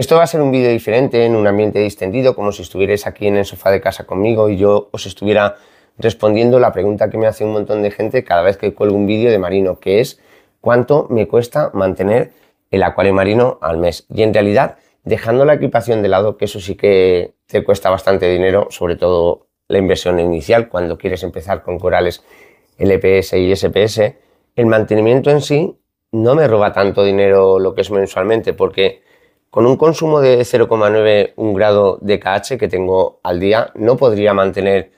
Esto va a ser un vídeo diferente, en un ambiente distendido, como si estuvierais aquí en el sofá de casa conmigo y yo os estuviera respondiendo la pregunta que me hace un montón de gente cada vez que cuelgo un vídeo de marino, que es cuánto me cuesta mantener el acuario marino al mes. Y en realidad, dejando la equipación de lado, que eso sí que te cuesta bastante dinero, sobre todo la inversión inicial cuando quieres empezar con corales LPS y SPS, el mantenimiento en sí no me roba tanto dinero lo que es mensualmente, porque con un consumo de 0,91 grado de KH que tengo al día, no podría mantener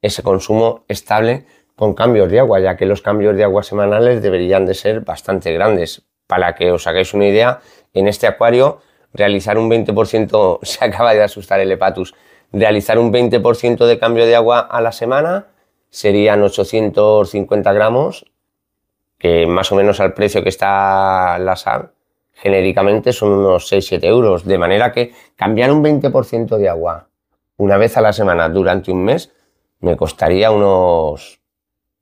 ese consumo estable con cambios de agua, ya que los cambios de agua semanales deberían de ser bastante grandes. Para que os hagáis una idea, en este acuario realizar un 20% se acaba de asustar el hepatus. Realizar un 20% de cambio de agua a la semana serían 850 gramos, que más o menos al precio que está la sal, genéricamente son unos 6-7 euros. De manera que cambiar un 20% de agua una vez a la semana durante un mes me costaría unos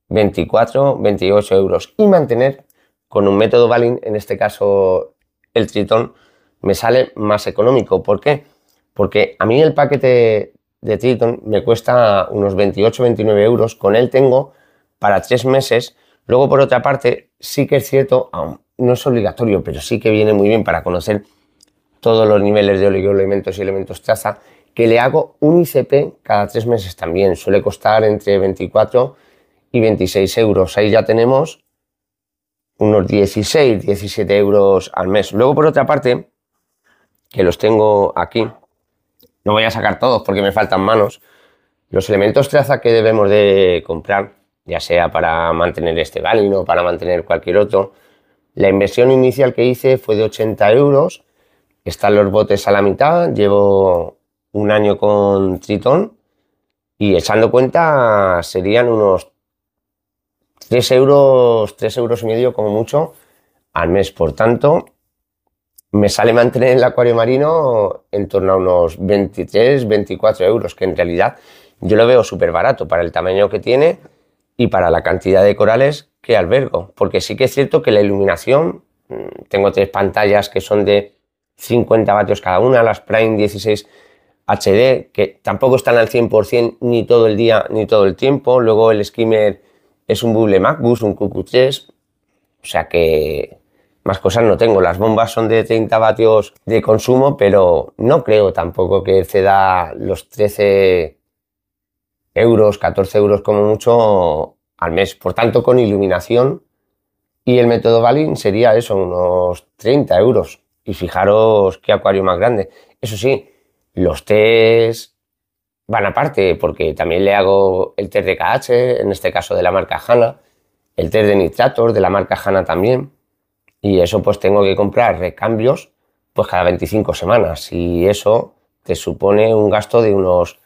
24, 28 euros. Y mantener con un método Balin, en este caso el Tritón, me sale más económico. ¿Por qué? Porque a mí el paquete de Triton me cuesta unos 28-29 euros. Con él tengo para tres meses. Luego, por otra parte, sí que es cierto, no es obligatorio, pero sí que viene muy bien para conocer todos los niveles de oligoelementos y elementos traza, que le hago un ICP cada tres meses también. Suele costar entre 24 y 26 euros. Ahí ya tenemos unos 16, 17 euros al mes. Luego, por otra parte, que los tengo aquí, no voy a sacar todos porque me faltan manos, los elementos traza que debemos de comprar, ya sea para mantener este o para mantener cualquier otro, la inversión inicial que hice fue de 80 euros. Están los botes a la mitad. Llevo un año con Tritón y echando cuenta serían unos 3 euros, tres euros y medio como mucho al mes. Por tanto, me sale mantener el acuario marino en torno a unos 23, 24 euros, que en realidad yo lo veo súper barato para el tamaño que tiene y para la cantidad de corales que albergo, porque sí que es cierto que la iluminación, mm, tengo tres pantallas que son de 50 vatios cada una, las Prime 16 HD, que tampoco están al 100% ni todo el día ni todo el tiempo, luego el skimmer es un buble MacBus, un QQ3, o sea que más cosas no tengo. Las bombas son de 30 vatios de consumo, pero no creo tampoco que ceda los 13 euros, 14 euros como mucho al mes. Por tanto, con iluminación y el método Balin sería eso, unos 30 euros. Y fijaros qué acuario más grande. Eso sí, los test van aparte, porque también le hago el test de KH, en este caso de la marca Hanna, el test de nitratos de la marca Hanna también. Y eso pues tengo que comprar recambios pues cada 25 semanas. Y eso te supone un gasto de unos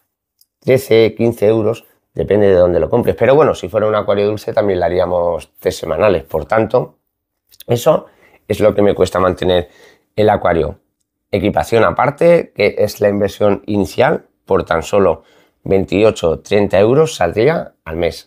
13, 15 euros, depende de dónde lo compres. Pero bueno, si fuera un acuario dulce también lo haríamos tres semanales. Por tanto, eso es lo que me cuesta mantener el acuario. Equipación aparte, que es la inversión inicial, por tan solo 28-30 euros saldría al mes.